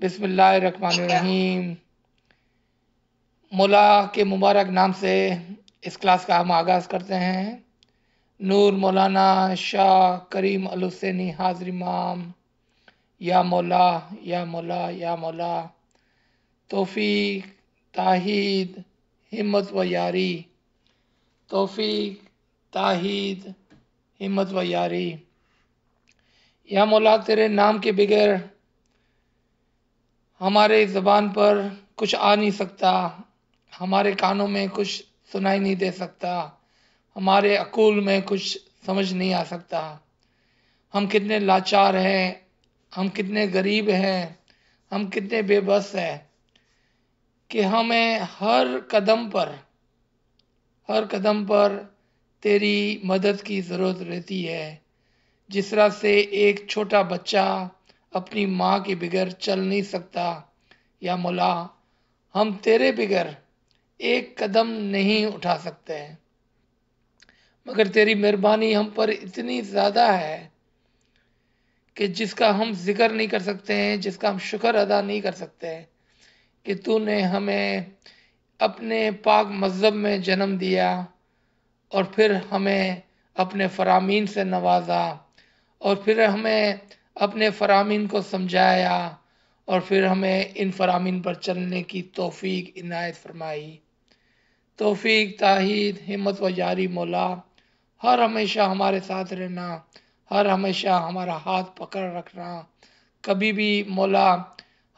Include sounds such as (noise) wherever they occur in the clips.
बिस्मिल्लाहिर्रहमानिर्रहीम मौला के मुबारक नाम से इस क्लास का हम आगाज़ करते हैं नूर मौलाना शाह करीम अलुसैनी हाजिर इमाम या मौला या मौला या मौला तोफ़ी ताहिद हिम्मत व यारी तोफ़ी ताहिद हिम्मत व यारी या मौला तेरे नाम के बगैर हमारे ज़बान पर कुछ आ नहीं सकता हमारे कानों में कुछ सुनाई नहीं दे सकता हमारे अकूल में कुछ समझ नहीं आ सकता हम कितने लाचार हैं हम कितने गरीब हैं हम कितने बेबस हैं कि हमें हर कदम पर हर कदम पर तेरी मदद की ज़रूरत रहती है जिस तरह से एक छोटा बच्चा अपनी माँ के बगैर चल नहीं सकता या मौला हम तेरे बगैर एक कदम नहीं उठा सकते हैं मगर तेरी मेहरबानी हम पर इतनी ज़्यादा है कि जिसका हम जिक्र नहीं कर सकते हैं जिसका हम शुक्र अदा नहीं कर सकते हैं कि तूने हमें अपने पाक मज़हब में जन्म दिया और फिर हमें अपने फरामीन से नवाजा और फिर हमें अपने फरामीन को समझाया और फिर हमें इन फरामीन पर चलने की तोफ़ी इनायत फरमाई तोफीक ताहिद हिम्मत व यारी मौला हर हमेशा हमारे साथ रहना हर हमेशा हमारा हाथ पकड़ रखना कभी भी मौला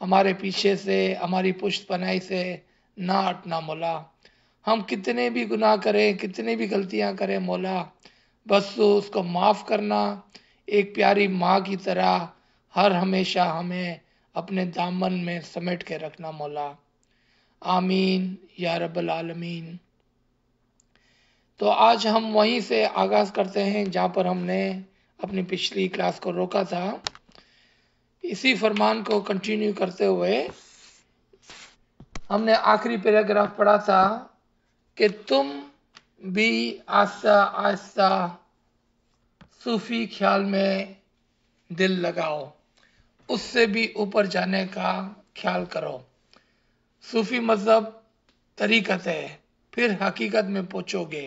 हमारे पीछे से हमारी पुश्त पनाई से ना हटना मौला हम कितने भी गुनाह करें कितनी भी गलतियां करें मौला बस उसको माफ़ करना एक प्यारी माँ की तरह हर हमेशा हमें अपने दामन में समेट के रखना मौला आमीन या रब्बल आलमीन तो आज हम वहीं से आगाज़ करते हैं जहाँ पर हमने अपनी पिछली क्लास को रोका था इसी फरमान को कंटिन्यू करते हुए हमने आखिरी पैराग्राफ पढ़ा था कि तुम भी आस्ता आस्ता सूफी ख्याल में दिल लगाओ उससे भी ऊपर जाने का ख्याल करो सूफी मज़हब तरीक़त है फिर हकीकत में पहुँचोगे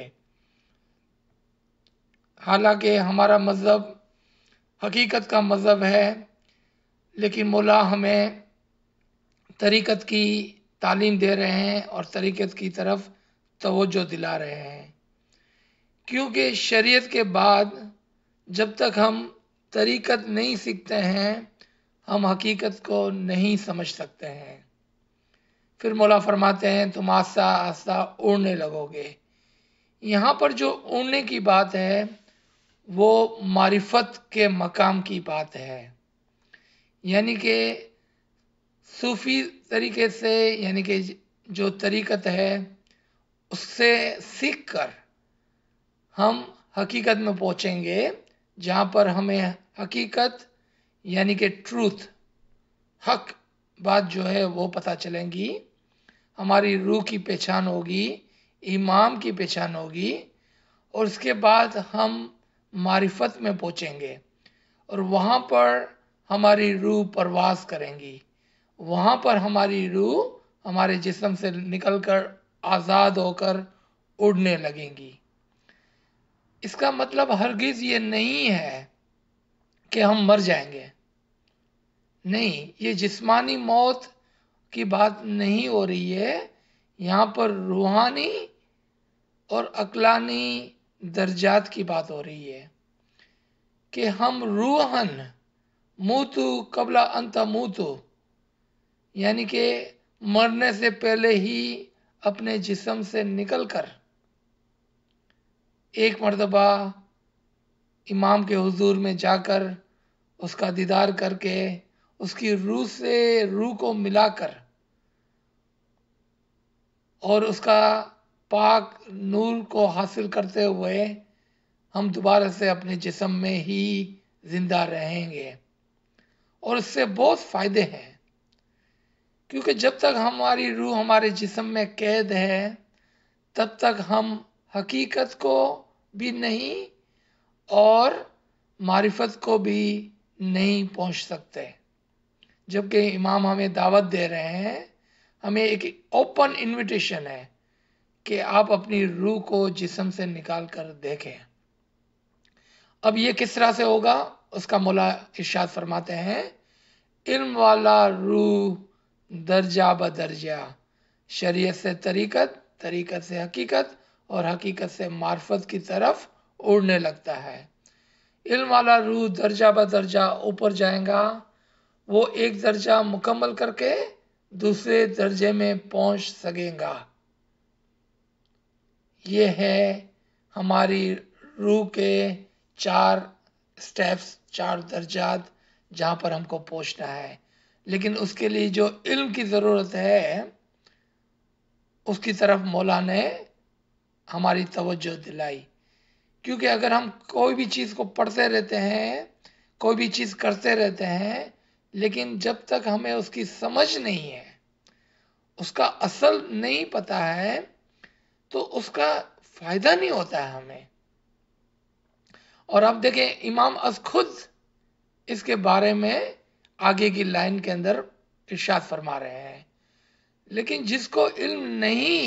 हालांकि हमारा मज़हब हकीकत का मज़हब है लेकिन मौला हमें तरीक़त की तालीम दे रहे हैं और तरीक़त की तरफ तोज्जो दिला रहे हैं क्योंकि शरीयत के बाद जब तक हम तरीक़त नहीं सीखते हैं हम हकीकत को नहीं समझ सकते हैं फिर मौला फरमाते हैं तुम आस्ता आस्ता उड़ने लगोगे यहाँ पर जो उड़ने की बात है वो मारिफत के मकाम की बात है यानी कि सूफ़ी तरीके से यानी कि जो तरीक़त है उससे सीख कर हम हकीकत में पहुँचेंगे जहाँ पर हमें हकीकत यानी कि ट्रूथ हक बात जो है वो पता चलेंगी हमारी रूह की पहचान होगी इमाम की पहचान होगी और उसके बाद हम मारिफत में पहुँचेंगे और वहाँ पर हमारी रूह परवास करेंगी वहाँ पर हमारी रूह हमारे जिसम से निकलकर आज़ाद होकर उड़ने लगेंगी इसका मतलब हरगिज ये नहीं है कि हम मर जाएंगे नहीं ये जिस्मानी मौत की बात नहीं हो रही है यहाँ पर रूहानी और अकलानी दर्जात की बात हो रही है कि हम रूहन मुतु कबला अंत मुतु यानी कि मरने से पहले ही अपने जिसम से निकल कर एक मरतबा इमाम के हुजूर में जाकर उसका दीदार करके उसकी रूह से रूह को मिलाकर और उसका पाक नूर को हासिल करते हुए हम दोबारा से अपने जिसम में ही ज़िंदा रहेंगे और इससे बहुत फ़ायदे हैं क्योंकि जब तक हमारी रूह हमारे जिसम में कैद है तब तक हम हकीकत को भी नहीं और मारिफत को भी नहीं पहुंच सकते जबकि इमाम हमें दावत दे रहे हैं हमें एक ओपन इनविटेशन है कि आप अपनी रूह को जिसम से निकाल कर देखें अब ये किस तरह से होगा उसका मौला इर्शाद फरमाते हैं इल्म वाला रूह दर्जा ब दर्जा शरीयत से तरीकत तरीकत से हकीकत और हकीकत से मार्फत की तरफ उड़ने लगता है इल्म वाला रूह दर्जा ब दर्जा ऊपर जाएगा वो एक दर्जा मुकम्मल करके दूसरे दर्जे में पहुंच सकेगा ये है हमारी रूह के चार स्टेप्स चार दर्जात जहाँ पर हमको पहुँचना है लेकिन उसके लिए जो इल्म की ज़रूरत है उसकी तरफ मौला ने हमारी तवज्जो दिलाई क्योंकि अगर हम कोई भी चीज़ को पढ़ते रहते हैं कोई भी चीज़ करते रहते हैं लेकिन जब तक हमें उसकी समझ नहीं है उसका असल नहीं पता है तो उसका फ़ायदा नहीं होता है हमें और अब देखें इमाम अज खुद इसके बारे में आगे की लाइन के अंदर इर्शाद फरमा रहे हैं लेकिन जिसको इल्म नहीं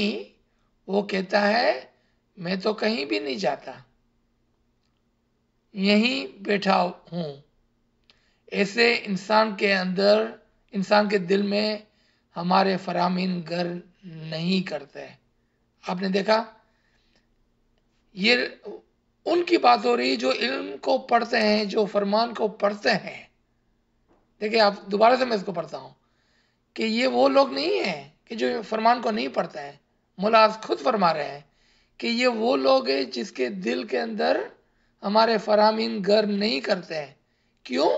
वो कहता है मैं तो कहीं भी नहीं जाता यहीं बैठा हूँ ऐसे इंसान के अंदर इंसान के दिल में हमारे फरामीन घर नहीं करते आपने देखा ये उनकी बात हो रही जो इल्म को पढ़ते हैं जो फरमान को पढ़ते हैं देखिए आप दोबारा से मैं इसको पढ़ता हूँ कि ये वो लोग नहीं हैं कि जो फरमान को नहीं पढ़ते हैं मुलाज खुद फरमा रहे हैं कि ये वो लोग हैं जिसके दिल के अंदर हमारे फरामीन गर नहीं करते हैं क्यों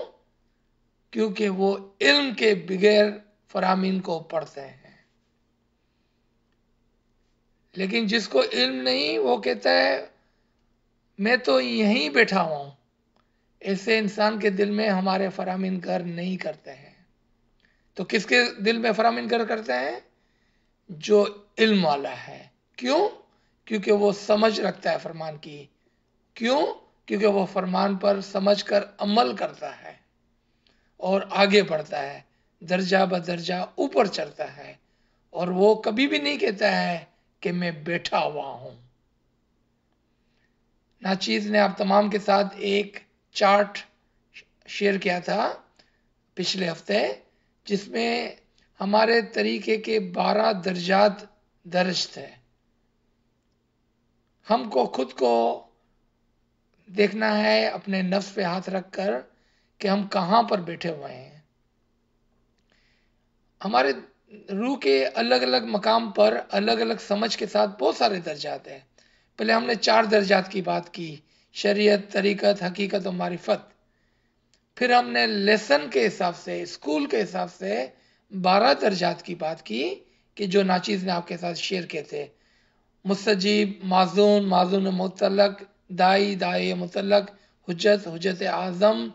क्योंकि वो इल्म के बगैर फरामीन को पढ़ते हैं लेकिन जिसको इल्म नहीं वो कहता है मैं तो यहीं बैठा हूं ऐसे इंसान के दिल में हमारे फरामीन गर नहीं करते हैं तो किसके दिल में फरामीन गर करते हैं जो इल्म वाला है क्यों क्योंकि वो समझ रखता है फरमान की क्यों क्योंकि वो फरमान पर समझ कर अमल करता है और आगे बढ़ता है दर्जा ब दर्जा ऊपर चढ़ता है और वो कभी भी नहीं कहता है कि मैं बैठा हुआ हूं नाचीज ने आप तमाम के साथ एक चार्ट शेयर किया था पिछले हफ्ते जिसमें हमारे तरीके के बारह दर्जात दर्ज थे हमको खुद को देखना है अपने नफ्स पे हाथ रखकर कि हम कहाँ पर बैठे हुए हैं हमारे रूह के अलग अलग मकाम पर अलग अलग समझ के साथ बहुत सारे दर्जात हैं पहले हमने चार दर्जात की बात की शरीयत तरीकत हकीकत और मारिफत फिर हमने लेसन के हिसाब से स्कूल के हिसाब से बारह दर्जात की बात की कि जो नाचीज़ ने आपके साथ शेयर किए थे मुस्तजीब माजून माजून मतलक दाई दाई मतलक हजत हजत आज़म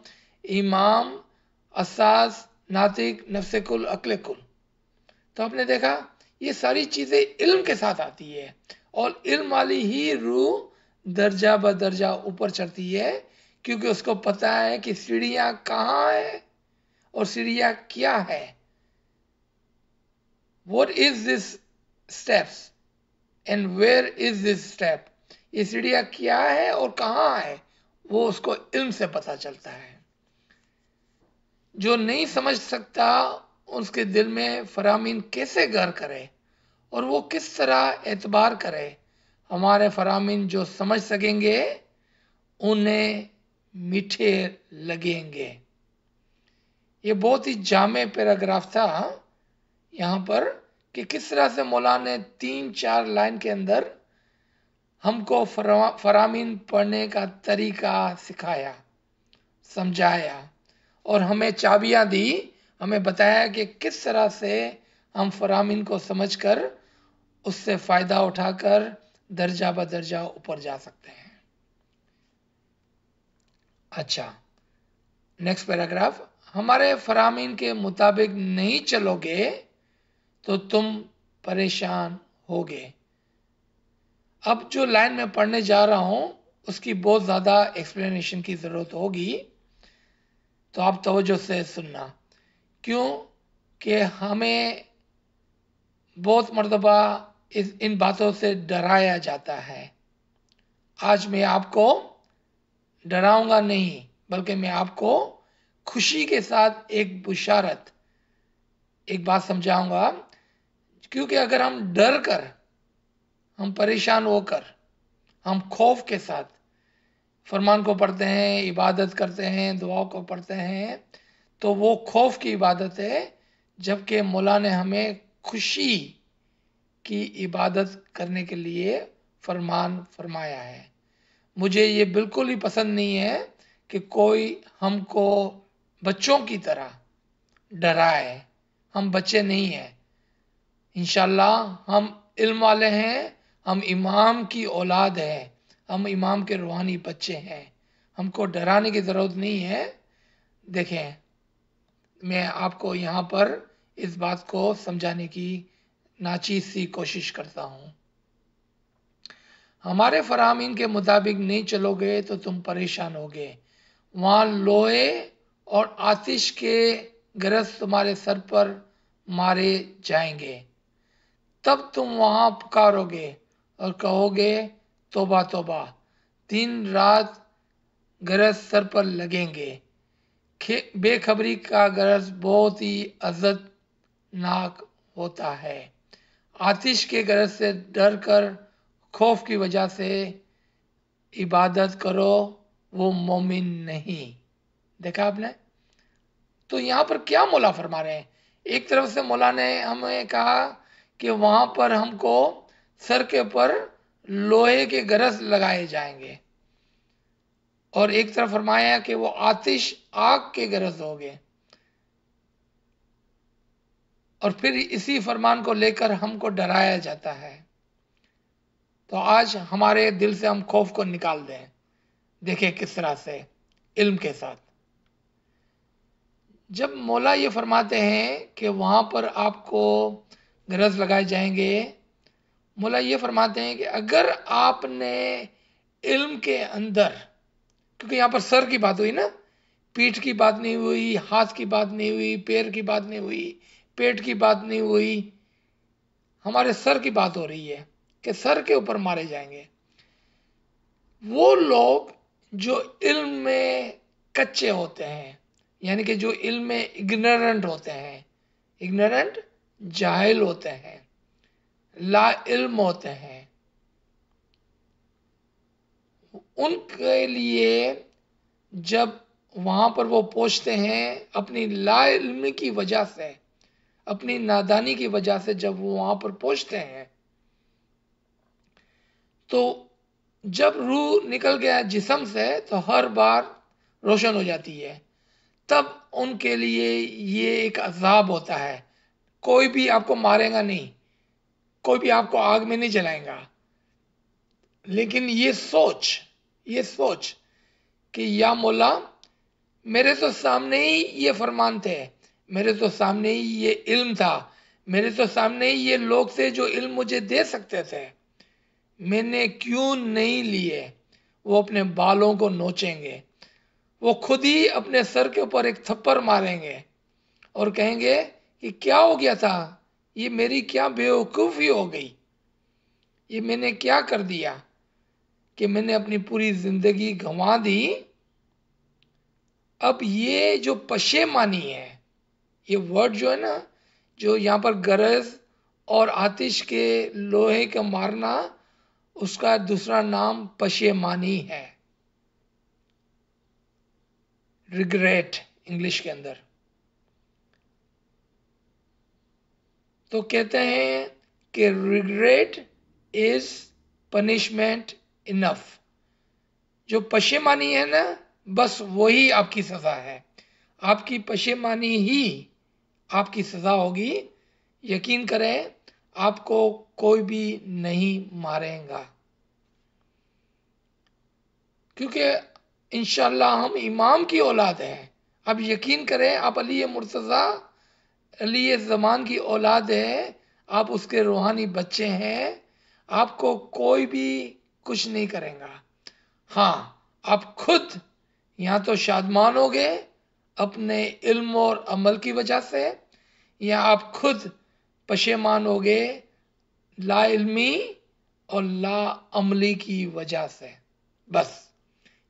इमाम असास नातिक नफसकुल अकलकुल तो आपने देखा ये सारी चीज़ें इल्म के साथ आती है और इल्म वाली ही रूह दर्जा ब दर्जा ऊपर चढ़ती है क्योंकि उसको पता है कि सीढ़ियाँ कहाँ है और सीढ़ियाँ क्या है what is this steps and where is this step ये सीढ़िया क्या है और कहाँ है वो उसको इल्म से पता चलता है जो नहीं समझ सकता उसके दिल में फरामीन कैसे घर करे और वो किस तरह एतबार करे हमारे फरामीन जो समझ सकेंगे उन्हें मीठे लगेंगे ये बहुत ही जामे पैराग्राफ था हाँ। यहाँ पर कि किस तरह से मौलाना ने तीन चार लाइन के अंदर हमको फरा, फरामीन पढ़ने का तरीका सिखाया समझाया और हमें चाबियां दी हमें बताया कि किस तरह से हम फरामीन को समझकर उससे फ़ायदा उठाकर दर्जा ब दर्जा ऊपर जा सकते हैं अच्छा नेक्स्ट पैराग्राफ हमारे फरामीन के मुताबिक नहीं चलोगे तो तुम परेशान होगे अब जो लाइन में पढ़ने जा रहा हूं उसकी बहुत ज़्यादा एक्सप्लेनेशन की ज़रूरत होगी तो आप तवज्जो से सुनना क्यों कि हमें बहुत मरतबा इस इन बातों से डराया जाता है आज मैं आपको डराऊंगा नहीं बल्कि मैं आपको खुशी के साथ एक बुशारत एक बात समझाऊंगा क्योंकि अगर हम डर कर हम परेशान होकर हम खौफ के साथ फरमान को पढ़ते हैं इबादत करते हैं दुआ को पढ़ते हैं तो वो खौफ की इबादत है जबकि मौला ने हमें खुशी की इबादत करने के लिए फरमान फरमाया है मुझे ये बिल्कुल ही पसंद नहीं है कि कोई हमको बच्चों की तरह डराए हम बच्चे नहीं हैं इन हम इल्म वाले हैं हम इमाम की औलाद है हम इमाम के रूहानी बच्चे हैं हमको डराने की ज़रूरत नहीं है देखें मैं आपको यहाँ पर इस बात को समझाने की नाचीज सी कोशिश करता हूँ हमारे फरामीन के मुताबिक नहीं चलोगे तो तुम परेशान होगे वहाँ लोहे और आतिश के ग्रस्त तुम्हारे सर पर मारे जाएंगे तब तुम वहां पुकारोगे और कहोगे तोबा तोबा दिन रात गरज सर पर लगेंगे बेखबरी का गरज बहुत ही अजतनाक होता है आतिश के गरज से डर कर खौफ की वजह से इबादत करो वो मोमिन नहीं देखा आपने तो यहाँ पर क्या मौला फरमा रहे हैं एक तरफ से मौला ने हमें कहा कि वहां पर हमको सर के ऊपर लोहे के गरज लगाए जाएंगे और एक तरफ फरमाया कि वो आतिश आग के गरज हो गए और फिर इसी फरमान को लेकर हमको डराया जाता है तो आज हमारे दिल से हम खौफ को निकाल दें देखें किस तरह से इल्म के साथ जब मौला ये फरमाते हैं कि वहां पर आपको गरज लगाए जाएंगे मौला ये फरमाते हैं कि अगर आपने इल्म के अंदर क्योंकि यहाँ पर सर की बात हुई ना पीठ की बात नहीं हुई हाथ की बात नहीं हुई पैर की बात नहीं हुई पेट की बात नहीं हुई हमारे सर की बात हो रही है कि सर के ऊपर मारे जाएंगे वो लोग जो इल्म में कच्चे होते हैं यानी कि जो इल्म में इग्नोरेंट होते हैं इग्नोरेंट जाहिल होते हैं ला इल्म होते हैं उनके लिए जब वहाँ पर वो पहुँचते हैं अपनी ला इल्म की वजह से अपनी नादानी की वजह से जब वो वहाँ पर पहुँचते हैं तो जब रूह निकल गया जिसम से तो हर बार रोशन हो जाती है तब उनके लिए ये एक अजाब होता है कोई भी आपको मारेगा नहीं कोई भी आपको आग में नहीं जलाएगा लेकिन ये सोच ये सोच कि या मोला मेरे तो सामने ही ये फरमान थे मेरे तो सामने ही ये इल्म था मेरे तो सामने ही ये लोग थे जो इल्म मुझे दे सकते थे मैंने क्यों नहीं लिए वो अपने बालों को नोचेंगे वो खुद ही अपने सर के ऊपर एक थप्पड़ मारेंगे और कहेंगे ये क्या हो गया था ये मेरी क्या बेवकूफ़ी हो गई ये मैंने क्या कर दिया कि मैंने अपनी पूरी जिंदगी गंवा दी अब ये जो पशेमानी है ये वर्ड जो है ना जो यहाँ पर गरज और आतिश के लोहे का मारना उसका दूसरा नाम पशेमानी है रिग्रेट इंग्लिश के अंदर तो कहते हैं कि रिग्रेट इज पनिशमेंट इनफ जो पशेमानी है ना बस वही आपकी सज़ा है आपकी पशेमानी ही आपकी सज़ा होगी यकीन करें आपको कोई भी नहीं मारेगा क्योंकि इन हम इमाम की औलाद हैं अब यकीन करें आप अली मुर्तज़ा लिए ज़मान की औलाद है आप उसके रूहानी बच्चे हैं आपको कोई भी कुछ नहीं करेगा हाँ आप खुद या तो शादमान होगे अपने इल्म और अमल की वजह से या आप खुद पशेमान ला इल्मी और ला अमली की वजह से बस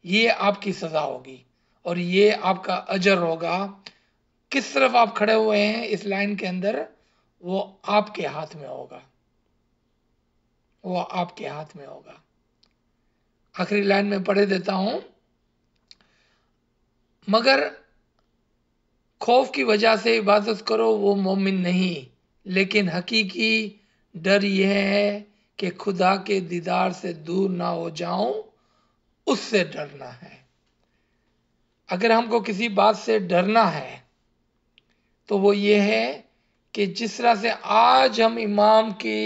ये आपकी सज़ा होगी और ये आपका अजर होगा किस तरफ आप खड़े हुए हैं इस लाइन के अंदर वो आपके हाथ में होगा वो आपके हाथ में होगा आखिरी लाइन में पढ़े देता हूं मगर खौफ की वजह से इबादत करो वो मोमिन नहीं लेकिन हकीकी डर यह है कि खुदा के दीदार से दूर ना हो जाऊं उससे डरना है अगर हमको किसी बात से डरना है तो वो ये है कि जिस तरह से आज हम इमाम के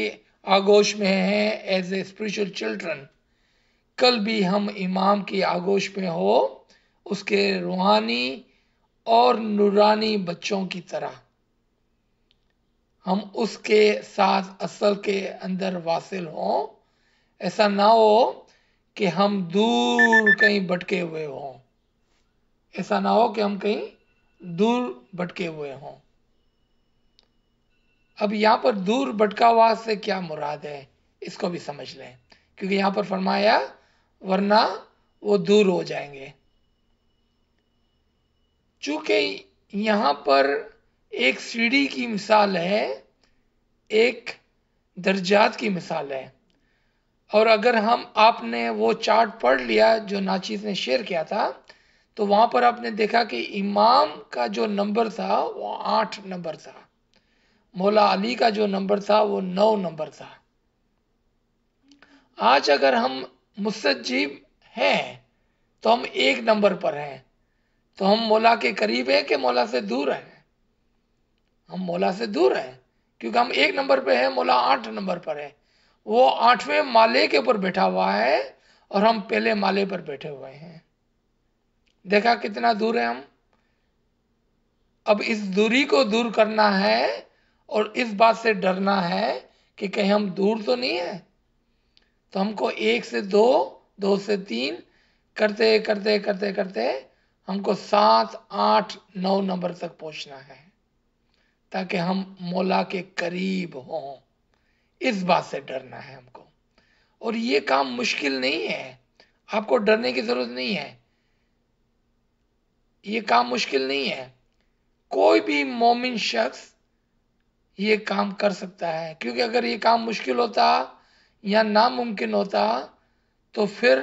आगोश में हैं एज ए स्पिरिचुअल चिल्ड्रन कल भी हम इमाम की आगोश में हो उसके रूहानी और नूरानी बच्चों की तरह हम उसके साथ असल के अंदर वासिल हों ऐसा ना हो कि हम दूर कहीं भटके हुए हों ऐसा ना हो कि हम कहीं दूर भटके हुए हों अब यहाँ पर दूर भटका हुआ से क्या मुराद है इसको भी समझ लें क्योंकि यहाँ पर फरमाया वरना वो दूर हो जाएंगे चूंकि यहाँ पर एक सीढ़ी की मिसाल है एक दर्जात की मिसाल है और अगर हम आपने वो चार्ट पढ़ लिया जो नाचीज ने शेयर किया था तो वहां पर आपने देखा कि इमाम का जो नंबर था वो आठ नंबर था मौला अली का जो नंबर था वो नौ नंबर था आज अगर हम मुसजीब हैं तो हम एक नंबर पर हैं तो हम मौला के करीब हैं कि मौला से दूर हैं हम मौला से दूर हैं क्योंकि हम एक नंबर पर हैं मौला आठ नंबर पर है वो आठवें माले के ऊपर बैठा हुआ है और हम पहले माले पर बैठे हुए हैं देखा कितना दूर है हम अब इस दूरी को दूर करना है और इस बात से डरना है कि कहीं हम दूर तो नहीं है तो हमको एक से दो दो से तीन करते करते करते करते हमको सात आठ नौ नंबर तक पहुंचना है ताकि हम मौला के करीब हों इस बात से डरना है हमको और ये काम मुश्किल नहीं है आपको डरने की ज़रूरत नहीं है ये काम मुश्किल नहीं है कोई भी मोमिन शख्स ये काम कर सकता है क्योंकि अगर ये काम मुश्किल होता या नामुमकिन होता तो फिर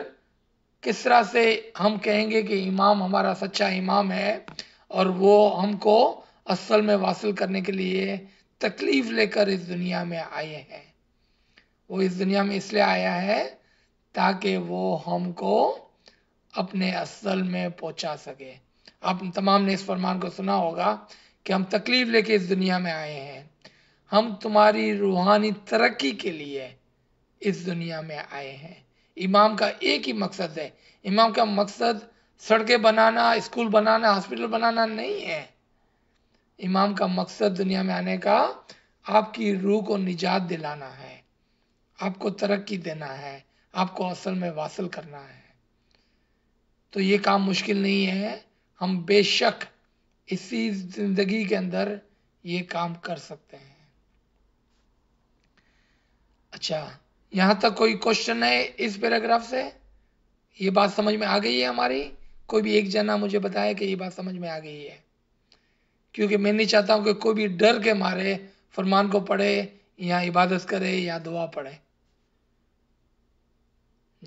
किस तरह से हम कहेंगे कि इमाम हमारा सच्चा इमाम है और वो हमको असल में वासिल करने के लिए तकलीफ़ लेकर इस दुनिया में आए हैं वो इस दुनिया में इसलिए आया है ताकि वो हमको अपने असल में पहुंचा सके आप तमाम ने इस फरमान को सुना होगा कि हम तकलीफ लेके इस दुनिया में आए हैं हम तुम्हारी रूहानी तरक्की के लिए इस दुनिया में आए हैं इमाम का एक ही मकसद है इमाम का मकसद सड़कें बनाना स्कूल बनाना हॉस्पिटल बनाना नहीं है इमाम का मकसद दुनिया में आने का आपकी रूह को निजात दिलाना है आपको तरक्की देना है आपको असल में वासल करना है तो ये काम मुश्किल नहीं है हम बेशक इसी जिंदगी के अंदर ये काम कर सकते हैं अच्छा यहाँ तक कोई क्वेश्चन है इस पैराग्राफ से ये बात समझ में आ गई है हमारी कोई भी एक जना मुझे बताया कि ये बात समझ में आ गई है क्योंकि मैं नहीं चाहता हूं कि कोई भी डर के मारे फरमान को पढ़े या इबादत करे या दुआ पढ़े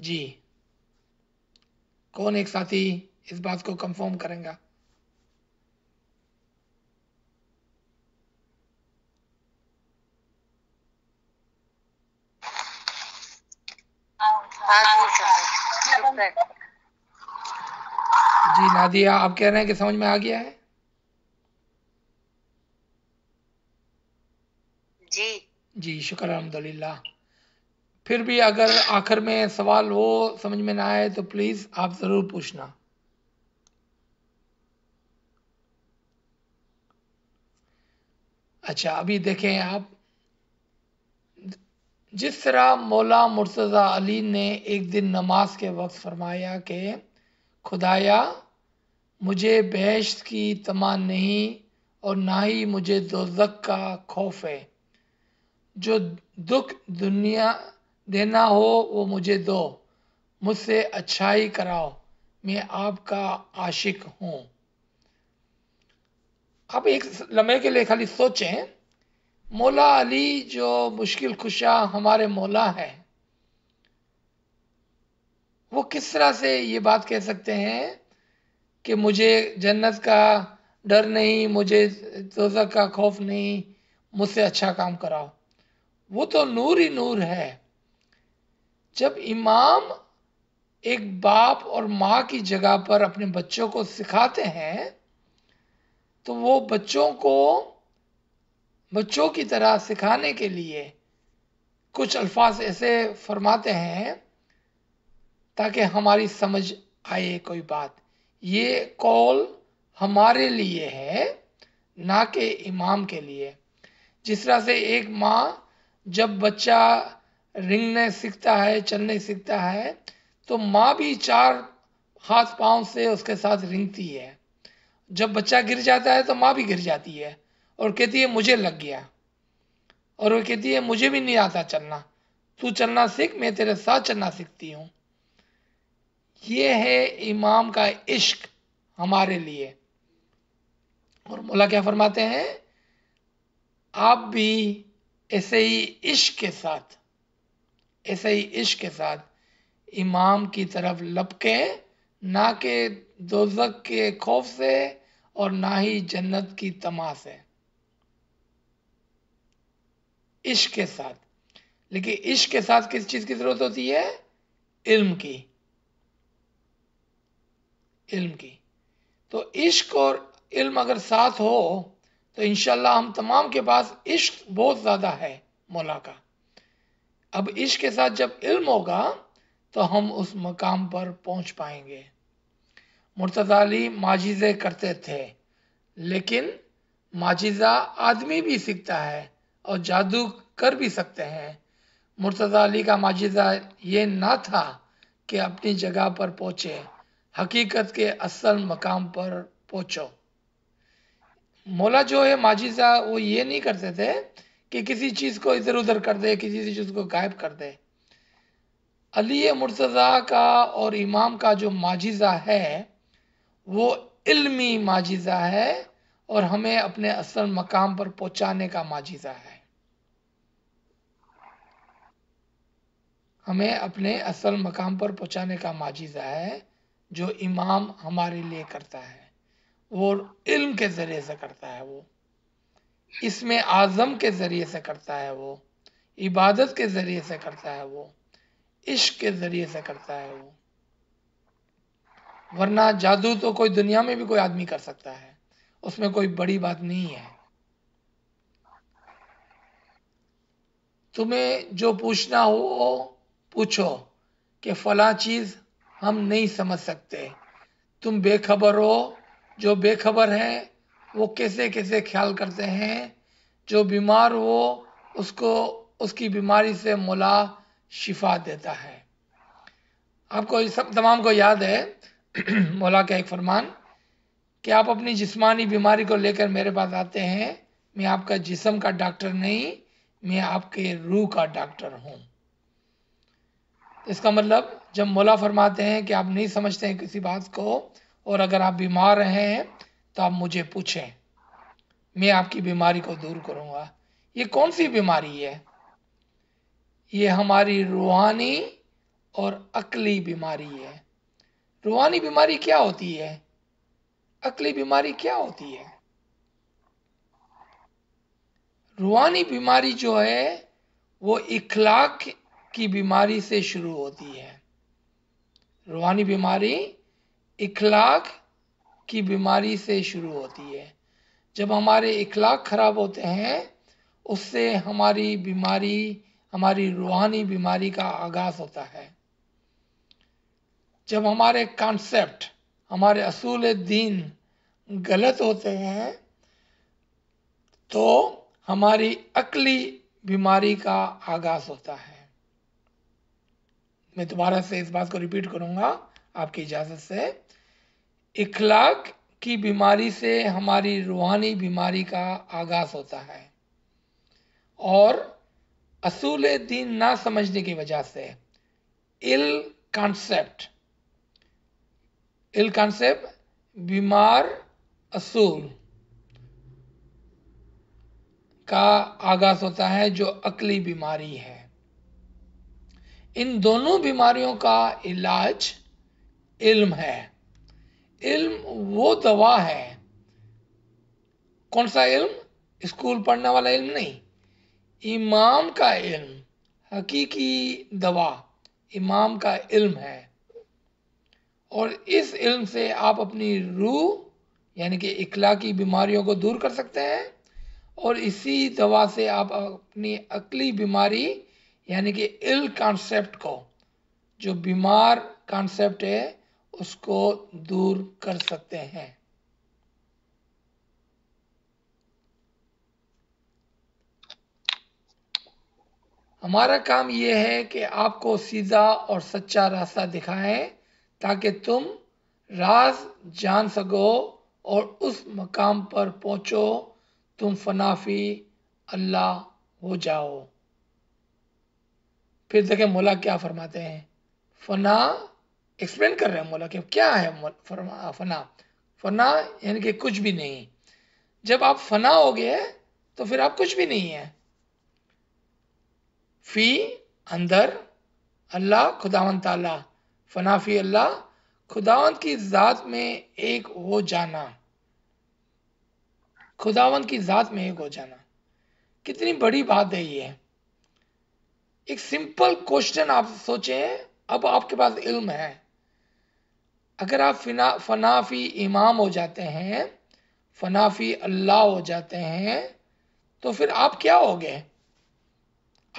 जी कौन एक साथी इस बात को कंफर्म करेंगे जी नादिया आप कह रहे हैं कि समझ में आ गया है जी जी शुक्र अलहमदुल्ला फिर भी अगर आखिर में सवाल हो समझ में ना आए तो प्लीज़ आप ज़रूर पूछना अच्छा अभी देखें आप जिस तरह मौला मुर्तज़ा अली ने एक दिन नमाज के वक्त फरमाया कि खुदाया मुझे बहश की तमा नहीं और ना ही मुझे दोजक का खौफ है जो दुख दुनिया देना हो वो मुझे दो मुझसे अच्छाई कराओ मैं आपका आशिक हूँ आप एक लम्हे के लिए खाली सोचें मौला अली जो मुश्किल खुशा हमारे मौला है वो किस तरह से ये बात कह सकते हैं कि मुझे जन्नत का डर नहीं मुझे दोजक का खौफ नहीं मुझसे अच्छा काम कराओ वो तो नूर ही नूर है जब इमाम एक बाप और माँ की जगह पर अपने बच्चों को सिखाते हैं तो वो बच्चों को बच्चों की तरह सिखाने के लिए कुछ अल्फाज ऐसे फरमाते हैं ताकि हमारी समझ आए कोई बात ये कॉल हमारे लिए है ना कि इमाम के लिए जिस तरह से एक माँ जब बच्चा रिंगने सीखता है चलने सीखता है तो माँ भी चार हाथ पांव से उसके साथ रिंगती है जब बच्चा गिर जाता है तो माँ भी गिर जाती है और कहती है मुझे लग गया और वो कहती है मुझे भी नहीं आता चलना तू चलना सीख मैं तेरे साथ चलना सीखती हूँ ये है इमाम का इश्क हमारे लिए और मौला क्या फरमाते हैं आप भी ऐसे ही इश्क के साथ ऐसे ही इश्क के साथ इमाम की तरफ लपके ना के दोजक के खौफ से और ना ही जन्नत की तमाश है इश्क के साथ लेकिन इश्क के साथ किस चीज की जरूरत होती है इल्म की इल्म की तो इश्क और इल्म अगर साथ हो तो इनशाला हम तमाम के पास इश्क बहुत ज़्यादा है मौला का अब इश्क के साथ जब इल्म होगा तो हम उस मकाम पर पहुंच पाएंगे मुर्तद अली माजिज़े करते थे लेकिन माजिज़ा आदमी भी सीखता है और जादू कर भी सकते हैं मुर्तद अली का माजिज़ा ये ना था कि अपनी जगह पर पहुँचे हकीकत के असल मकाम पर पहुँचो मौला जो है माजिज़ा वो ये नहीं करते थे कि किसी चीज़ को इधर उधर कर दे किसी चीज़ को गायब कर दे अली मुर्तज़ा का और इमाम का जो माजिज़ा है वो इल्मी माजिज़ा है और हमें अपने असल मकाम पर पहुंचाने का माजिज़ा है हमें अपने असल मकाम पर पहुंचाने का माजिज़ा है जो इमाम हमारे लिए करता है वो इल्म के ज़रिए से करता है वो इसमें आज़म के ज़रिए से करता है वो इबादत के ज़रिए से करता है वो इश्क के ज़रिए से करता है वो वरना जादू तो कोई दुनिया में भी कोई आदमी कर सकता है उसमें कोई बड़ी बात नहीं है तुम्हें जो पूछना हो वो पूछो कि फला चीज हम नहीं समझ सकते तुम बेखबर हो जो बेखबर है वो कैसे कैसे ख्याल करते हैं जो बीमार हो उसको उसकी बीमारी से मौला शिफा देता है आपको सब तमाम को याद है (clears throat) मौला का एक फरमान कि आप अपनी जिस्मानी बीमारी को लेकर मेरे पास आते हैं मैं आपका जिसम का डॉक्टर नहीं मैं आपके रूह का डॉक्टर हूँ इसका मतलब जब मौला फरमाते हैं कि आप नहीं समझते हैं किसी बात को और अगर आप बीमार हैं तो आप मुझे पूछें मैं आपकी बीमारी को दूर करूँगा ये कौन सी बीमारी है ये हमारी रूहानी और अकली बीमारी है रूहानी बीमारी क्या होती है अकली बीमारी क्या होती है रूहानी बीमारी जो है वो इखलाक की बीमारी से शुरू होती है रूहानी बीमारी इखलाक की बीमारी से शुरू होती है जब हमारे इखलाक खराब होते हैं उससे हमारी बीमारी हमारी रूहानी बीमारी का आगाज होता है जब हमारे कॉन्सेप्ट हमारे असूल दीन गलत होते हैं तो हमारी अकली बीमारी का आगाज होता है मैं दोबारा से इस बात को रिपीट करूंगा आपकी इजाज़त से इखलाक की बीमारी से हमारी रूहानी बीमारी का आगाज होता है और असूल दीन ना समझने की वजह से इल कॉन्सेप्ट ele concept बीमार असूल का आगाज होता है जो अकली बीमारी है इन दोनों बीमारियों का इलाज इल्म है इल्म वो दवा है कौन सा इल्म स्कूल पढ़ने वाला इल्म नहीं इमाम का इल्म हकीकी दवा इमाम का इल्म है और इस इल्म से आप अपनी रूह यानी कि इखला की बीमारियों को दूर कर सकते हैं और इसी दवा से आप अपनी अकली बीमारी यानी कि इल कॉन्सेप्ट को जो बीमार कॉन्सेप्ट है उसको दूर कर सकते हैं हमारा काम यह है कि आपको सीधा और सच्चा रास्ता दिखाएं ताकि तुम राज जान सको और उस मकाम पर पहुंचो तुम फनाफी अल्लाह हो जाओ फिर देखें मोला क्या फरमाते हैं फना एक्सप्लेन कर रहे हैं मोला कि क्या है फना फना यानी कि कुछ भी नहीं जब आप फना हो गए तो फिर आप कुछ भी नहीं है फी अंदर अल्लाह खुदावन ताला फनाफी अल्लाह खुदावंत की ज़ात में एक हो जाना खुदावंत की ज़ात में एक हो जाना कितनी बड़ी बात है ये एक सिंपल क्वेश्चन आप सोचे अब आपके पास इल्म है अगर आप फिना फनाफी इमाम हो जाते हैं फनाफी अल्लाह हो जाते हैं तो फिर आप क्या हो गए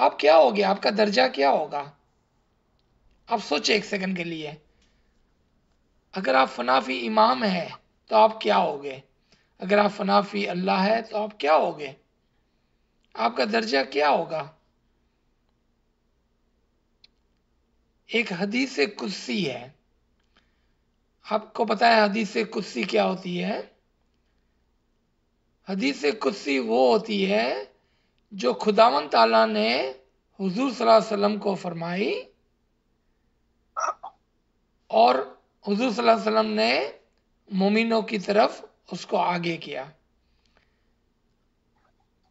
आप क्या हो गए आपका दर्जा क्या होगा आप सोचे एक सेकंड के लिए अगर आप फनाफी इमाम है तो आप क्या होगे अगर आप फनाफी अल्लाह है तो आप क्या होगे आपका दर्जा क्या होगा एक हदीस कुस्सी है आपको पता है हदीस कुस्सी क्या होती है हदीस कुर्सी वो होती है जो खुदावन ताला ने हुजूर सल्लल्लाहु अलैहि वसल्लम को फरमाई और हजूर वसल्लम ने मोमिनों की तरफ उसको आगे किया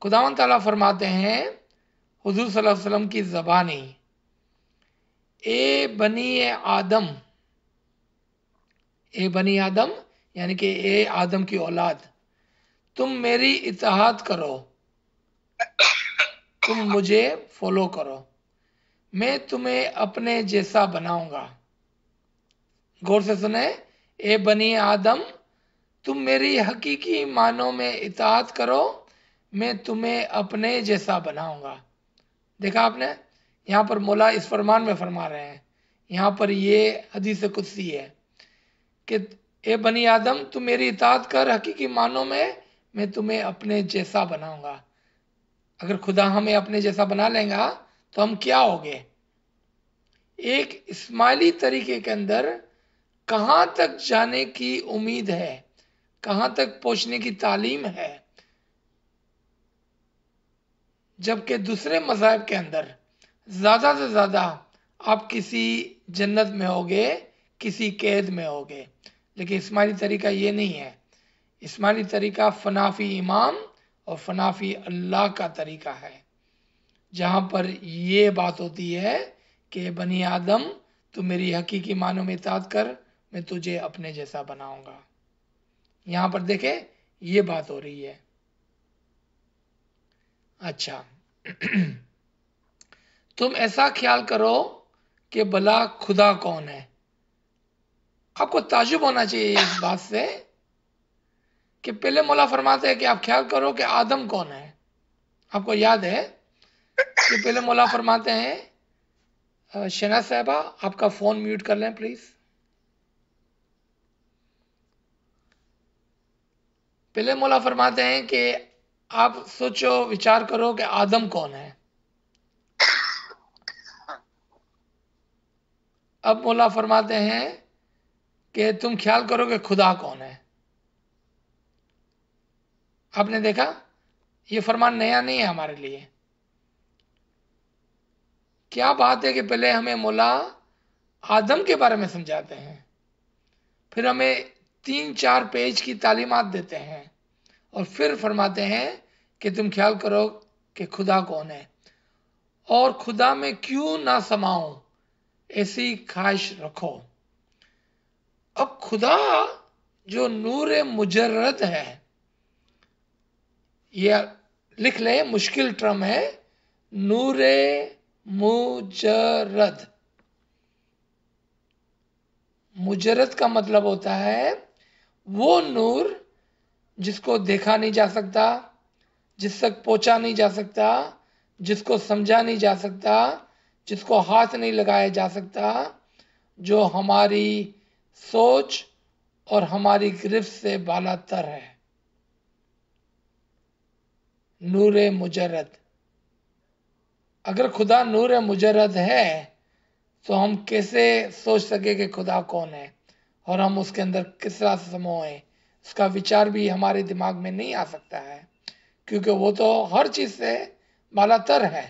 खुदावन तला फरमाते हैं हजूर वसल्लम की जबानी ए बनी आदम ए बनी आदम यानी कि ए आदम की औलाद तुम मेरी इतिहाद करो तुम मुझे फॉलो करो मैं तुम्हें अपने जैसा बनाऊंगा गौर से सुने ए बनी आदम तुम मेरी हकीकी मानों में इतात करो मैं तुम्हें अपने जैसा बनाऊंगा देखा आपने यहाँ पर मौला इस फरमान में फरमा रहे हैं यहाँ पर ये हदीस कुदसी है कि ए बनी आदम तुम मेरी इतात कर हकीकी मानों में मैं तुम्हें अपने जैसा बनाऊंगा अगर खुदा हमें अपने जैसा बना लेगा तो हम क्या होंगे एक इस्माइली तरीके के अंदर कहाँ तक जाने की उम्मीद है कहाँ तक पहुँचने की तालीम है जबकि दूसरे मजाब के अंदर ज़्यादा से ज़्यादा आप किसी जन्नत में होगे किसी कैद में होगे लेकिन इस्माली तरीका ये नहीं है इस्माली तरीका फनाफी इमाम और फनाफी अल्लाह का तरीका है जहाँ पर ये बात होती है कि बनी आदम तो मेरी हकीकी मानों में ताद कर मैं तुझे अपने जैसा बनाऊंगा यहां पर देखे ये बात हो रही है अच्छा (clears throat) तुम ऐसा ख्याल करो कि भला खुदा कौन है आपको ताजुब होना चाहिए इस बात से कि पहले मौला फरमाते हैं कि आप ख्याल करो कि आदम कौन है आपको याद है कि पहले मौला फरमाते हैं शना साहबा आपका फ़ोन म्यूट कर लें प्लीज़ पहले मौला फरमाते हैं कि आप सोचो विचार करो कि आदम कौन है अब मौला फरमाते हैं कि तुम ख्याल करो कि खुदा कौन है आपने देखा ये फरमान नया नहीं है हमारे लिए क्या बात है कि पहले हमें मौला आदम के बारे में समझाते हैं फिर हमें तीन चार पेज की तालीमत देते हैं और फिर फरमाते हैं कि तुम ख्याल करो कि खुदा कौन है और खुदा में क्यों ना समाओ ऐसी ख्वाहिश रखो अब खुदा जो नूर मुजरद है यह लिख ले मुश्किल ट्रम है नूर मुजरद मुजरद का मतलब होता है वो नूर जिसको देखा नहीं जा सकता जिस तक पहुंचा नहीं जा सकता जिसको समझा नहीं जा सकता जिसको हाथ नहीं लगाया जा सकता जो हमारी सोच और हमारी गिरफ्त से बालातर है नूर मुजरद अगर खुदा नूर मुजरद है तो हम कैसे सोच सके कि खुदा कौन है और हम उसके अंदर किस तरह से समूह उसका विचार भी हमारे दिमाग में नहीं आ सकता है क्योंकि वो तो हर चीज़ से बालातर है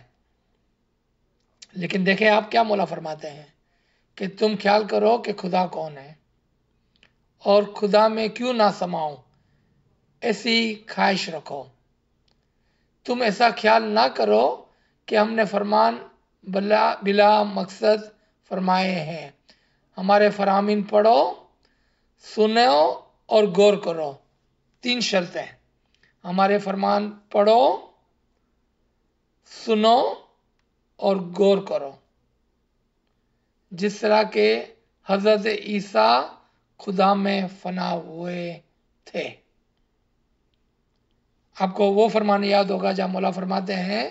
लेकिन देखें आप क्या मोला फरमाते हैं कि तुम ख्याल करो कि खुदा कौन है और खुदा में क्यों ना समाओ ऐसी ख्वाहिश रखो तुम ऐसा ख्याल ना करो कि हमने फरमान बला बिला मकसद फरमाए हैं हमारे फरामीन पढ़ो सुनो और गौर करो तीन शर्तें हमारे फरमान पढ़ो सुनो और गौर करो जिस तरह के हजरत ईसा खुदा में फना हुए थे आपको वो फरमान याद होगा जहाँ मौला फरमाते हैं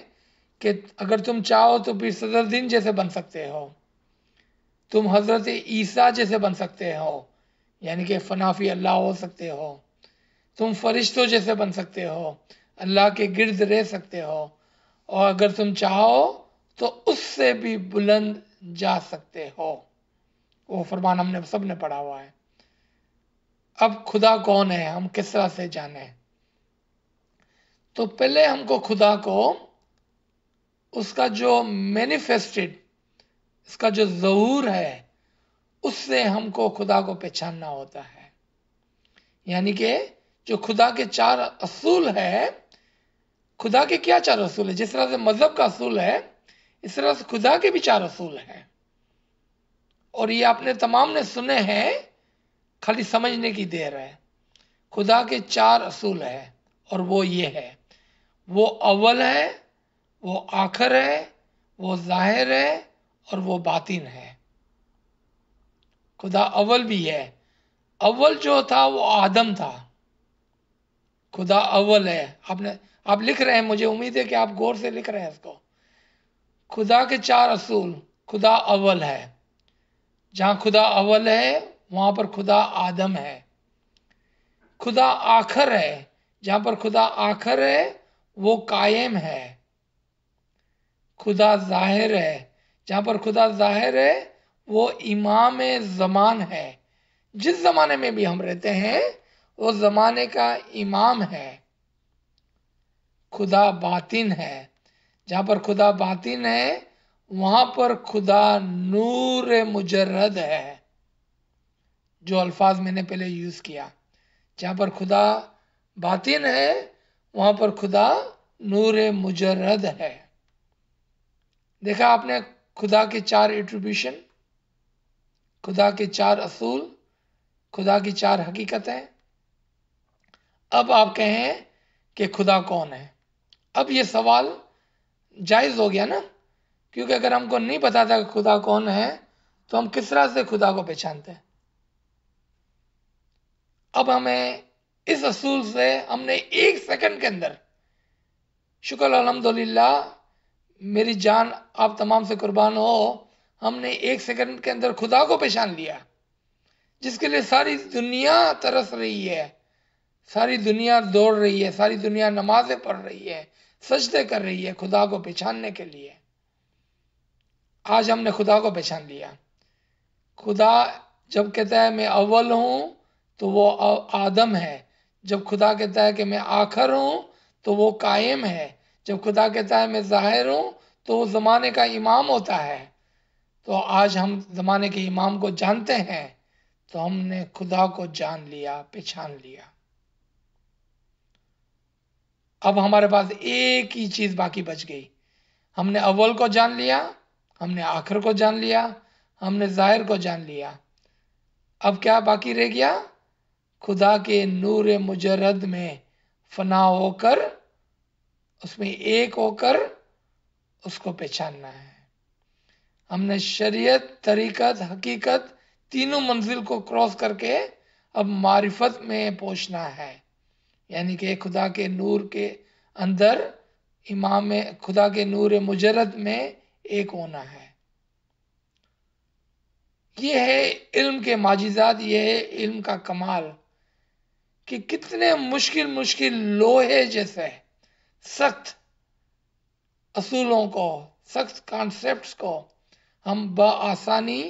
कि अगर तुम चाहो तो फिर सदर दिन जैसे बन सकते हो तुम हजरत ईसा जैसे बन सकते हो यानी कि फनाफी अल्लाह हो सकते हो तुम फरिश्तों जैसे बन सकते हो अल्लाह के गिर्द रह सकते हो और अगर तुम चाहो तो उससे भी बुलंद जा सकते हो वो फरमान हमने सब ने पढ़ा हुआ है अब खुदा कौन है हम किस तरह से जाने तो पहले हमको खुदा को उसका जो मैनिफेस्टेड इसका जो जहूर है उससे हमको खुदा को पहचानना होता है यानी कि जो खुदा के चार असूल है खुदा के क्या चार असूल है जिस तरह से मजहब का असूल है इस तरह से खुदा के भी चार असूल है और ये आपने तमाम ने सुने हैं खाली समझने की देर है खुदा के चार असूल है और वो ये है वो अव्वल है वो आखिर है वो जाहिर है और वो बातिन है खुदा अव्वल भी है अव्वल जो था वो आदम था खुदा अव्वल है आपने आप लिख रहे हैं मुझे उम्मीद है कि आप गौर से लिख रहे हैं इसको खुदा के चार असूल खुदा अव्वल है जहां खुदा अव्वल है वहां पर खुदा आदम है खुदा आखर है जहां पर खुदा आखर है वो कायम है खुदा जाहिर है जहां पर खुदा जाहिर है वो इमाम ज़मान है जिस ज़माने में भी हम रहते हैं वो ज़माने का इमाम है खुदा बातिन है जहां पर खुदा बातिन है वहां पर खुदा नूर मुजरद है जो अल्फाज मैंने पहले यूज़ किया जहां पर खुदा बातिन है वहां पर खुदा नूर मुजरद है देखा आपने खुदा के चार एट्रीब्यूशन खुदा के चार असूल खुदा की चार हकीकतें अब आप कहें कि खुदा कौन है अब ये सवाल जायज़ हो गया ना क्योंकि अगर हमको नहीं पता था कि खुदा कौन है तो हम किस तरह से खुदा को पहचानते हैं अब हमें इस असूल से हमने एक सेकंड के अंदर शुक्र अलहमदुल्ला मेरी जान आप तमाम से कुर्बान हो हमने एक सेकंड के अंदर खुदा को पहचान लिया जिसके लिए सारी दुनिया तरस रही है सारी दुनिया दौड़ रही है सारी दुनिया नमाजें पढ़ रही है सजदे कर रही है खुदा को पहचानने के लिए आज हमने खुदा को पहचान लिया खुदा जब कहता है मैं अव्वल हूँ तो वो आदम है जब खुदा कहता है कि मैं आखिर हूँ तो वो कायम है जब खुदा कहता है मैं ज़ाहिर हूँ तो वो ज़माने का इमाम होता है तो आज हम ज़माने के इमाम को जानते हैं तो हमने खुदा को जान लिया पहचान लिया अब हमारे पास एक ही चीज़ बाकी बच गई हमने अव्वल को जान लिया हमने आखिर को जान लिया हमने ज़ाहिर को जान लिया अब क्या बाकी रह गया खुदा के नूर मुजरद में फना होकर उसमें एक होकर उसको पहचानना है हमने शरीयत तरीकत हकीकत तीनों मंजिल को क्रॉस करके अब मारिफत में पहुंचना है यानी कि खुदा के नूर के अंदर इमाम खुदा के नूर मुजरद में एक होना है ये है इल्म के माजिजात यह है इल्म का कमाल कि कितने मुश्किल मुश्किल लोहे जैसे सख्त असूलों को सख्त कॉन्सेप्ट्स को हम आसानी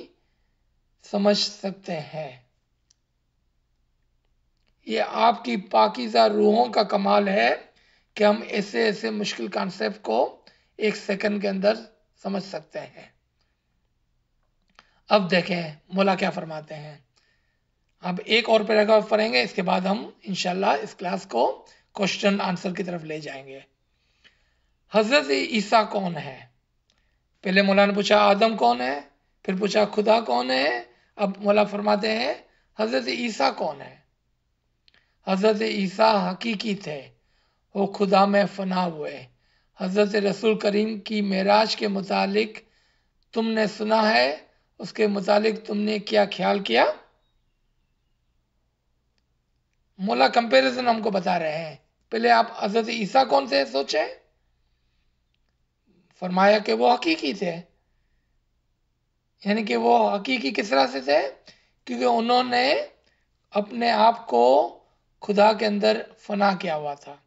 समझ सकते हैं ये आपकी पाकिजा रूहों का कमाल है कि हम ऐसे ऐसे मुश्किल कॉन्सेप्ट को एक सेकंड के अंदर समझ सकते हैं अब देखें मोला क्या फरमाते हैं अब एक और पैराग्राफ पढ़ेंगे इसके बाद हम इनशाला इस क्लास को क्वेश्चन आंसर की तरफ ले जाएंगे हजरत ईसा कौन है पहले मौला ने पूछा आदम कौन है फिर पूछा खुदा कौन है अब मौला फरमाते हैं हज़रत ईसा कौन है हज़रत ईसा हकीकी थे वो खुदा में फना हुए हज़रत रसूल करीम की मेराज के मुतालिक तुमने सुना है उसके मुतालिक तुमने क्या ख्याल किया मौला कंपैरिजन हमको बता रहे हैं पहले आप हज़रत ईसा कौन से सोचें फरमाया कि वो हकीकी थे यानी कि वो हकीकी किस तरह से थे क्योंकि उन्होंने अपने आप को खुदा के अंदर फना किया हुआ था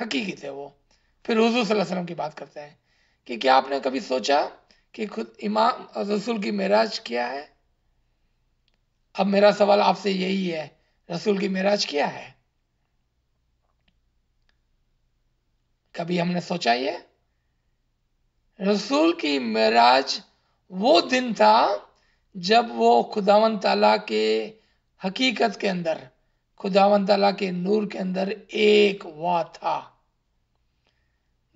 हकीकी थे वो फिर हजू वसल्लम की बात करते हैं कि क्या आपने कभी सोचा कि खुद इमाम रसूल की मेराज क्या है अब मेरा सवाल आपसे यही है रसूल की मेराज क्या है कभी हमने सोचा ये रसूल की महराज वो दिन था जब वो खुदावन ताला के हकीकत के अंदर खुदावन ताला के नूर के अंदर एक वाह था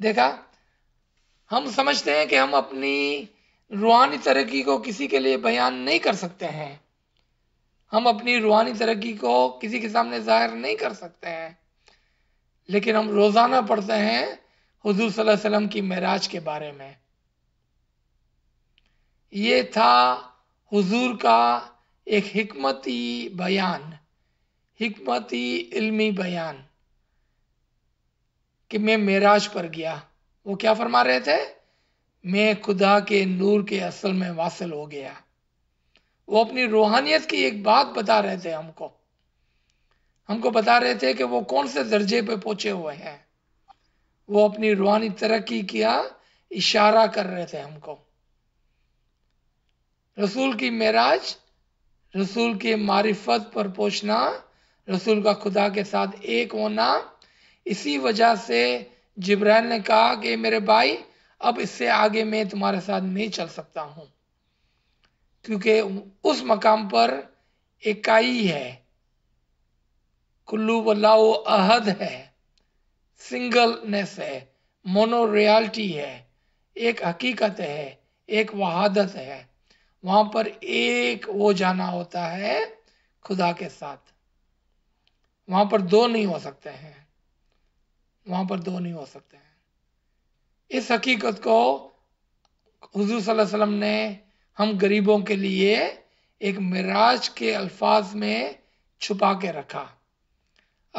देखा हम समझते हैं कि हम अपनी रूहानी तरक्की को किसी के लिए बयान नहीं कर सकते हैं हम अपनी रूहानी तरक्की को किसी के सामने जाहिर नहीं कर सकते हैं लेकिन हम रोज़ाना पढ़ते हैं हजूर वसल्लम की महराज के बारे में ये था हुजूर का एक हमती बयान हमती इल्मी बयान कि मैं मेराज पर गया वो क्या फरमा रहे थे मैं खुदा के नूर के असल में वासिल हो गया वो अपनी रूहानियत की एक बात बता रहे थे हमको हमको बता रहे थे कि वो कौन से दर्जे पे पहुंचे हुए हैं वो अपनी रूहानी तरक्की किया इशारा कर रहे थे हमको रसूल की मेराज रसूल की मारिफत पर पहुंचना रसूल का खुदा के साथ एक होना इसी वजह से जिब्राइल ने कहा कि मेरे भाई अब इससे आगे मैं तुम्हारे साथ नहीं चल सकता हूं क्योंकि उस मकाम पर इकाई है कुल्लू वल्लाह अहद है सिंगलनेस है मोनो रियलिटी है एक हकीकत है एक वहादत है वहां पर एक वो जाना होता है खुदा के साथ वहां पर दो नहीं हो सकते हैं वहां पर दो नहीं हो सकते हैं इस हकीकत को हजू वसल्लम ने हम गरीबों के लिए एक मिराज के अल्फाज में छुपा के रखा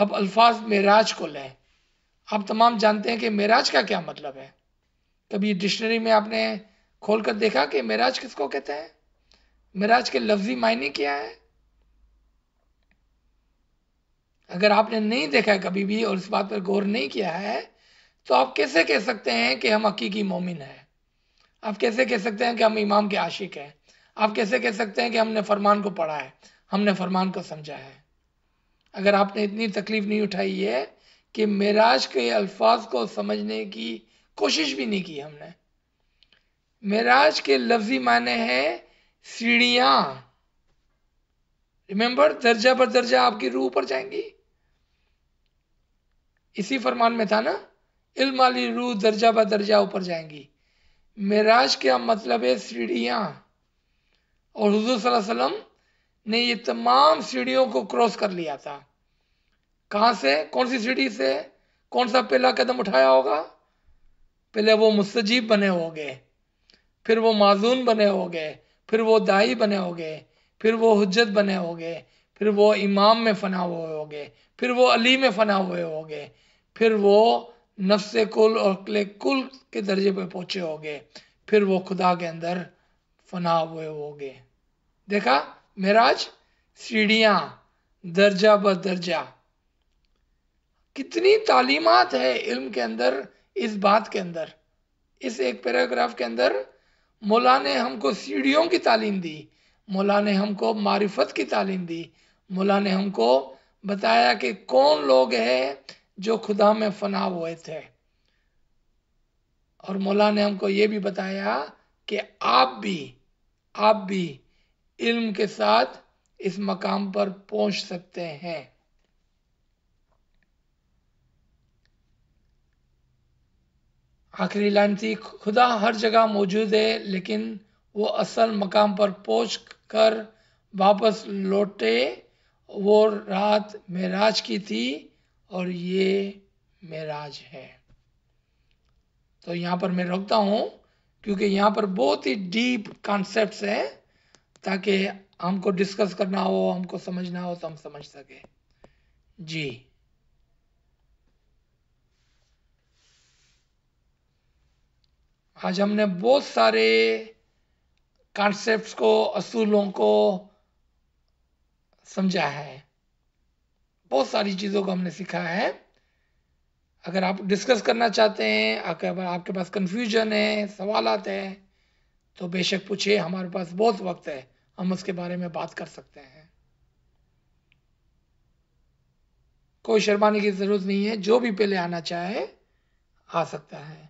अब अल्फाज मिराज को लें आप तमाम जानते हैं कि मेराज का क्या मतलब है कभी डिक्शनरी में आपने खोल कर देखा कि मेराज किसको कहते हैं मेराज के लफ्जी मायने क्या है अगर आपने नहीं देखा है कभी भी और इस बात पर गौर नहीं किया है तो आप कैसे कह सकते हैं कि हम हकीकी मोमिन हैं आप कैसे कह सकते हैं कि हम इमाम के आशिक हैं आप कैसे कह सकते हैं कि हमने फरमान को पढ़ा है हमने फरमान को समझा है अगर आपने इतनी तकलीफ नहीं उठाई है कि मेराज के अल्फाज को समझने की कोशिश भी नहीं की हमने मेराज के लफ्जी माने हैं सीढ़िया रिमेंबर दर्जा पर दर्जा आपकी रूह ऊपर जाएंगी इसी फरमान में था ना इल्म वाली रूह दर्जा ब दर्जा ऊपर जाएंगी मेराज का मतलब है सीढ़िया और हजूर वसल्लम ने ये तमाम सीढ़ियों को क्रॉस कर लिया था कहाँ से कौन सी सिटी से कौन सा पहला कदम उठाया होगा पहले वो मुस्तजीब बने हो गए फिर वो माजून बने हो गए फिर वो दाई बने हो गए फिर वो हजत बने हो गए फिर वो इमाम में फना हुए हो गए फिर वो अली में फना हुए हो गए फिर वो नफ्स कुल और कले कुल के दर्जे पर पहुँचे गए फिर वो खुदा के अंदर फना हुए हो गए देखा मेराज सीढ़ियाँ दर्जा ब दर्जा कितनी तालीमत है इल्म के अंदर इस बात के अंदर इस एक पैराग्राफ के अंदर मौला ने हमको सीढ़ियों की तालीम दी मौला ने हमको मारिफत की तालीम दी मौला ने हमको बताया कि कौन लोग हैं जो खुदा में फना हुए थे और मौला ने हमको ये भी बताया कि आप भी आप भी इल्म के साथ इस मकाम पर पहुंच सकते हैं आखिरी लाइन थी खुदा हर जगह मौजूद है लेकिन वो असल मकाम पर पहुँच कर वापस लौटे वो रात मेराज की थी और ये मेराज है तो यहाँ पर मैं रोकता हूँ क्योंकि यहाँ पर बहुत ही डीप कॉन्सेप्ट हैं ताकि हमको डिस्कस करना हो हमको समझना हो तो हम समझ सके जी आज हमने बहुत सारे कॉन्सेप्ट्स को असूलों को समझा है बहुत सारी चीज़ों को हमने सीखा है अगर आप डिस्कस करना चाहते हैं अगर आपके पास कन्फ्यूजन है सवाल आते हैं तो बेशक पूछिए हमारे पास बहुत वक्त है हम उसके बारे में बात कर सकते हैं कोई शर्माने की ज़रूरत नहीं है जो भी पहले आना चाहे आ सकता है